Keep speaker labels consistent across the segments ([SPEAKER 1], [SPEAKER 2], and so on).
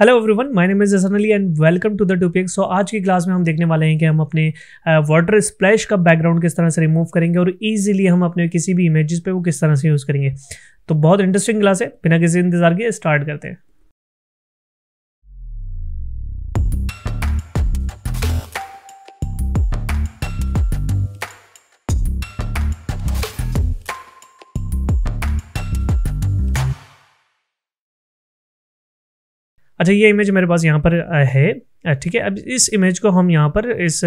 [SPEAKER 1] hello everyone my name is Jason Ali and welcome to the topic so आज की class में हम देखने वाले हैं कि हम अपने वाटर स्प्लैश का बैकग्राउंड किस तरह से रिमूव करेंगे और इजीली हम अपने किसी भी इमेजेस पे वो किस तरह से यूज़ करेंगे तो बहुत इंटरेस्टिंग क्लास है बिना किसी इंतजार के स्टार्ट करते हैं अच्छा ये इमेज मेरे पास यहाँ पर है ठीक है अब इस इमेज को हम यहाँ पर इस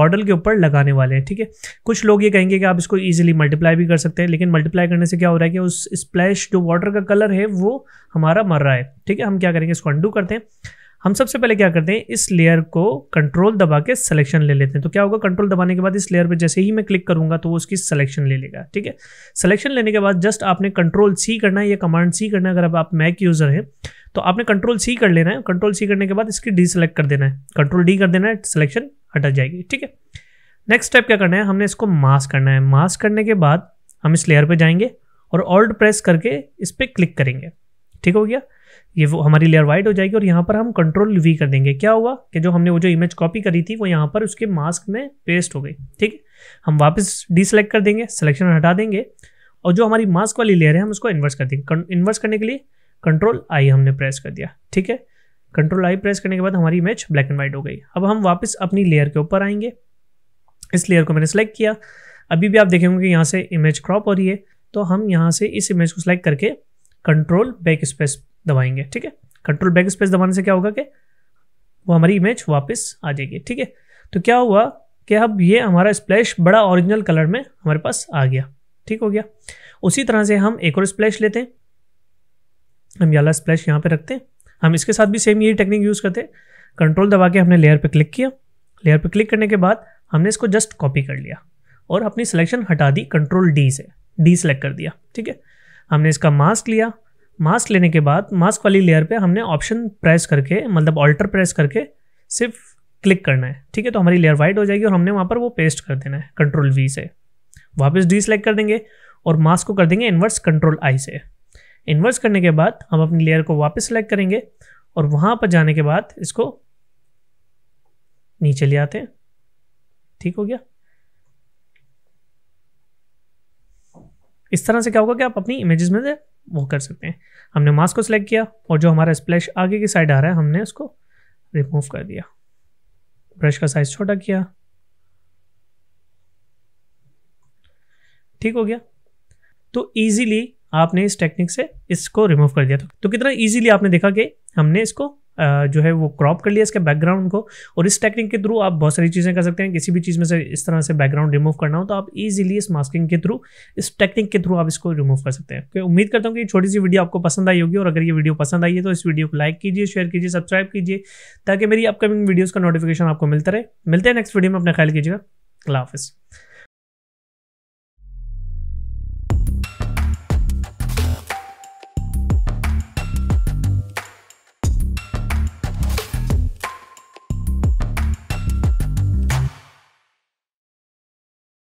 [SPEAKER 1] बॉडल के ऊपर लगाने वाले हैं ठीक है कुछ लोग ये कहेंगे कि आप इसको इजीली मल्टीप्लाई भी कर सकते हैं लेकिन मल्टीप्लाई करने से क्या हो रहा है कि उस स्प्लैश जो वाटर का कलर है वो हमारा मर रहा है ठीक है हम क्या करेंगे इसको अंडू करते हैं हम सबसे पहले क्या करते हैं इस लेयर को कंट्रोल दबा के सिलेक्शन ले लेते हैं तो क्या होगा कंट्रोल दबाने के बाद इस लेयर पर जैसे ही मैं क्लिक करूंगा तो वो उसकी सिलेक्शन ले लेगा ठीक है सिलेक्शन लेने के बाद जस्ट आपने कंट्रोल सी करना है या कमांड सी करना है अगर आप मैक यूज़र हैं तो आपने कंट्रोल सी कर लेना है कंट्रोल सी करने के बाद इसकी डी सेलेक्ट कर देना है कंट्रोल डी कर देना है सिलेक्शन हटा जाएगी ठीक है नेक्स्ट स्टेप क्या करना है हमने इसको मास्क करना है मास्क करने के बाद हम इस लेयर पर जाएंगे और ऑल्ट प्रेस करके इस पर क्लिक करेंगे ठीक हो गया ये वो हमारी लेयर वाइट हो जाएगी और यहाँ पर हम कंट्रोल वी कर देंगे क्या हुआ कि जो हमने वो जो इमेज कॉपी करी थी वो यहाँ पर उसके मास्क में पेस्ट हो गई ठीक है हम वापस सेलेक्ट कर देंगे सिलेक्शन हटा देंगे और जो हमारी मास्क वाली लेयर है हम उसको इन्वर्स कर देंगे इन्वर्स करने के लिए कंट्रोल आई हमने प्रेस कर दिया ठीक है कंट्रोल आई प्रेस करने के बाद हमारी इमेज ब्लैक एंड वाइट हो गई अब हम वापस अपनी लेयर के ऊपर आएंगे इस लेयर को मैंने सेलेक्ट किया अभी भी आप देखेंगे कि यहाँ से इमेज क्रॉप हो रही है तो हम यहाँ से इस इमेज को सिलेक्ट करके कंट्रोल बैक स्पेस दबाएंगे ठीक है कंट्रोल बैक स्पेस दबाने से क्या होगा कि वो हमारी इमेज वापस आ जाएगी ठीक है तो क्या हुआ कि अब ये हमारा स्प्लैश बड़ा ओरिजिनल कलर में हमारे पास आ गया ठीक हो गया उसी तरह से हम एक और स्प्लैश लेते हैं हम याला स्प्लैश यहाँ पे रखते हैं हम इसके साथ भी सेम यही टेक्निक यूज़ करते हैं कंट्रोल दबा के हमने लेयर पे क्लिक किया लेयर पे क्लिक करने के बाद हमने इसको जस्ट कॉपी कर लिया और अपनी सिलेक्शन हटा दी कंट्रोल डी से डी सेलेक्ट कर दिया ठीक है हमने इसका मास्क लिया मास्क लेने के बाद मास्क वाली लेयर पर हमने ऑप्शन प्रेस करके मतलब ऑल्टर प्रेस करके सिर्फ क्लिक करना है ठीक है तो हमारी लेयर वाइट हो जाएगी और हमने वहाँ पर वो पेस्ट कर देना है कंट्रोल वी से वापस डी सेलेक्ट कर देंगे और मास्क को कर देंगे इन्वर्स कंट्रोल आई से इन्वर्स करने के बाद हम अपनी लेयर को वापस सेलेक्ट करेंगे और वहाँ पर जाने के बाद इसको नीचे ले आते हैं ठीक हो गया इस तरह से क्या होगा कि आप अपनी इमेजेस में से वो कर सकते हैं हमने मास्क को सिलेक्ट किया और जो हमारा स्प्लैश आगे की साइड आ रहा है हमने उसको रिमूव कर दिया ब्रश का साइज छोटा किया ठीक हो गया तो इजीली आपने इस टेक्निक से इसको रिमूव कर दिया था तो कितना ईजिली आपने देखा कि हमने इसको जो है वो क्रॉप कर लिया इसके बैकग्राउंड को और इस टेक्निक के थ्रू आप बहुत सारी चीज़ें कर सकते हैं किसी भी चीज़ में से इस तरह से बैकग्राउंड रिमूव करना हो तो आप इजीली इस मास्किंग के थ्रू इस टेक्निक के थ्रू आप इसको रिमूव कर सकते हैं तो उम्मीद करता हूँ कि छोटी सी वीडियो आपको पसंद आई होगी और अगर ये वीडियो पसंद आई है तो इस वीडियो को लाइक कीजिए शेयर कीजिए सब्सक्राइब कीजिए ताकि मेरी अपकमिंग वीडियोज़ का नोटिफिकेशन आपको मिलता रहे मिलते हैं नेक्स्ट वीडियो में अपना ख्याल कीजिएगा अल्लाह हाफिज़